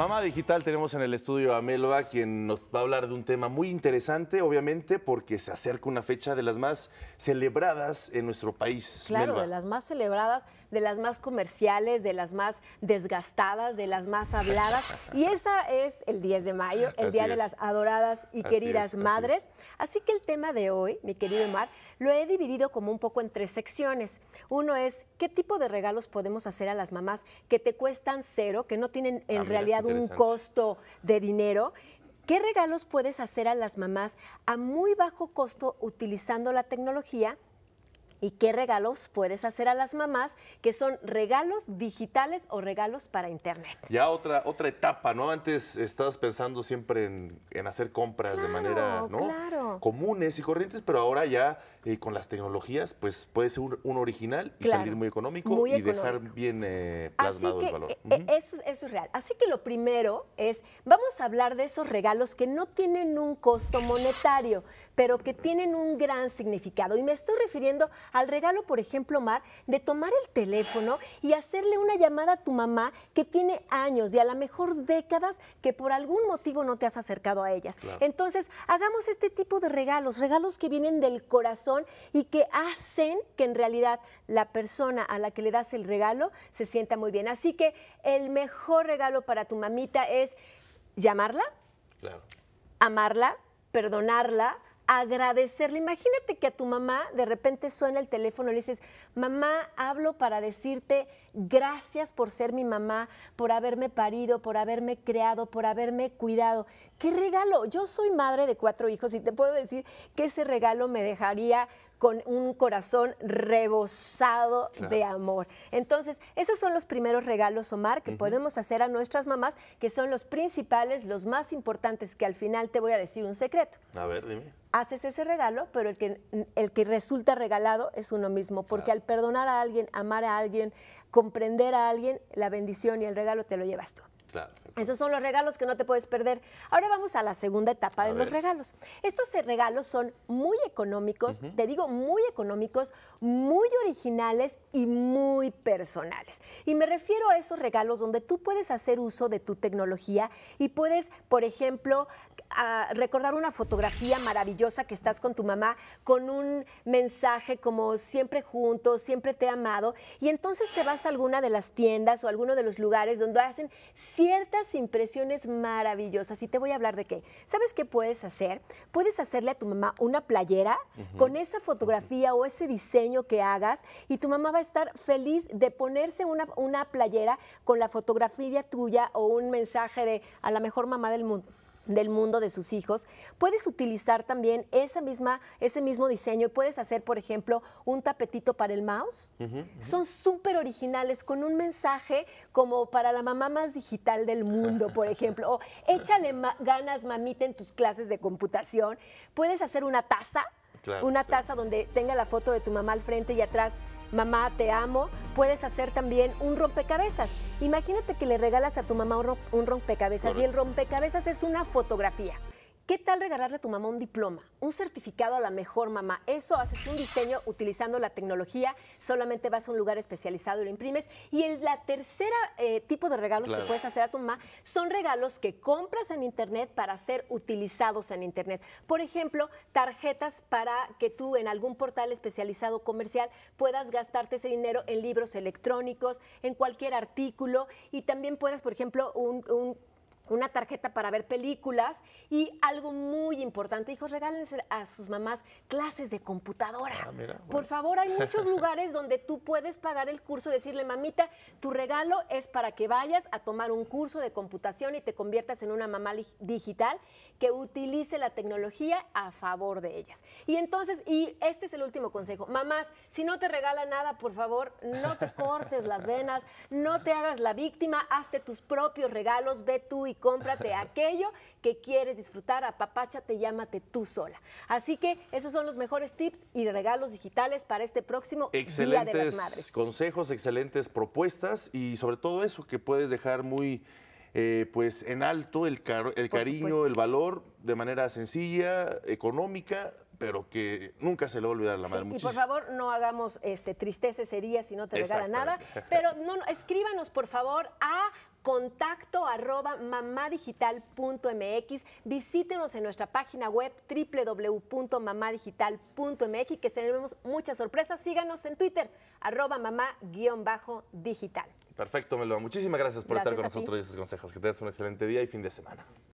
Mamá Digital, tenemos en el estudio a Melba, quien nos va a hablar de un tema muy interesante, obviamente, porque se acerca una fecha de las más celebradas en nuestro país. Claro, de las más celebradas, de las más comerciales, de las más desgastadas, de las más habladas. y esa es el 10 de mayo, el Día de las Adoradas y Queridas Madres. Así, que el tema de hoy, mi querido Mar, lo he dividido como un poco en tres secciones. Uno es, ¿qué tipo de regalos podemos hacer a las mamás que te cuestan cero, que no tienen en ah, realidad un costo de dinero. ¿Qué regalos puedes hacer a las mamás a muy bajo costo utilizando la tecnología? ¿Y qué regalos puedes hacer a las mamás que son regalos digitales o regalos para internet? Ya otra, otra etapa, ¿no? Antes estabas pensando siempre en, hacer compras de manera, ¿no? comunes y corrientes, pero ahora ya eh, con las tecnologías, pues puede ser un, original y salir muy económico y dejar bien eh, plasmado el valor. Eh, eh, eso, es real. Así que lo primero es, vamos a hablar de esos regalos que no tienen un costo monetario, pero que tienen un gran significado. Y me estoy refiriendo al regalo, por ejemplo, Mar, de tomar el teléfono y hacerle una llamada a tu mamá que tiene años y a lo mejor décadas que por algún motivo no te has acercado a ellas. Entonces, hagamos este tipo de regalos, regalos que vienen del corazón y que hacen que en realidad la persona a la que le das el regalo se sienta muy bien. Así que el mejor regalo para tu mamita es llamarla, amarla, perdonarla, agradecerle. Imagínate que a tu mamá de repente suena el teléfono y le dices, mamá, hablo para decirte gracias por ser mi mamá, por haberme parido, por haberme creado, por haberme cuidado. ¡Qué regalo! Yo soy madre de cuatro hijos y te puedo decir que ese regalo me dejaría con un corazón rebosado de amor. Entonces, esos son los primeros regalos, Omar, que podemos hacer a nuestras mamás, que son los principales, los más importantes, que al final te voy a decir un secreto. A ver, dime haces ese regalo, pero el que, el que resulta regalado es uno mismo, porque al perdonar a alguien, amar a alguien, comprender a alguien, la bendición y el regalo te lo llevas tú. Claro. Esos son los regalos que no te puedes perder. Ahora vamos a la segunda etapa de los regalos. Estos regalos son muy económicos, te digo muy económicos, muy originales y muy personales. Y me refiero a esos regalos donde tú puedes hacer uso de tu tecnología y puedes, por ejemplo, a recordar una fotografía maravillosa que estás con tu mamá con un mensaje como siempre juntos, siempre te he amado. Y entonces te vas a alguna de las tiendas o alguno de los lugares donde hacen ciertas impresiones maravillosas. Y te voy a hablar de qué. ¿Sabes qué puedes hacer? Puedes hacerle a tu mamá una playera con esa fotografía o ese diseño que hagas y tu mamá va a estar feliz de ponerse una, una playera con la fotografía tuya o un mensaje de a la mejor mamá del mundo del mundo de sus hijos, puedes utilizar también esa misma, ese mismo diseño y puedes hacer, por ejemplo, un tapetito para el mouse. Son súper originales, con un mensaje como para la mamá más digital del mundo, por ejemplo, o échale ganas, mamita, en tus clases de computación. Puedes hacer una taza una taza donde tenga la foto de tu mamá al frente y atrás, mamá, te amo. Puedes hacer también un rompecabezas. Imagínate que le regalas a tu mamá un rompecabezas y el rompecabezas es una fotografía. ¿Qué tal regalarle a tu mamá un diploma, un certificado a la mejor mamá? Eso haces un diseño utilizando la tecnología, solamente vas a un lugar especializado y lo imprimes. Y el, la tercera eh, tipo de regalos que puedes hacer a tu mamá son regalos que compras en internet para ser utilizados en internet. Por ejemplo, tarjetas para que tú en algún portal especializado comercial puedas gastarte ese dinero en libros electrónicos, en cualquier artículo y también puedes, por ejemplo, un una tarjeta para ver películas y algo muy importante, hijos, regálense a sus mamás clases de computadora. Ah, por favor, hay muchos lugares donde tú puedes pagar el curso, decirle, mamita, tu regalo es para que vayas a tomar un curso de computación y te conviertas en una mamá digital que utilice la tecnología a favor de ellas. Y entonces, y este es el último consejo, mamás, si no te regala nada, por favor, no te cortes las venas, no te hagas la víctima, hazte tus propios regalos, ve tú y cómprate aquello que quieres disfrutar, te llámate tú sola. Así que esos son los mejores tips y regalos digitales para este próximo Día de las Madres. Consejos, excelentes propuestas y sobre todo eso que puedes dejar muy eh, pues en alto el, el cariño, el valor de manera sencilla, económica, pero que nunca se le va a olvidar la madre. y por favor, no hagamos este, tristeza ese día si no te regala nada. Pero no, escríbanos, por favor, a contacto arroba mamadigital.mx. Visítenos en nuestra página web www.mamadigital.mx, que tenemos muchas sorpresas. Síganos en Twitter, arroba mamá-digital. Perfecto, Melo. Muchísimas gracias por estar con nosotros y esos consejos. Que tengas un excelente día y fin de semana.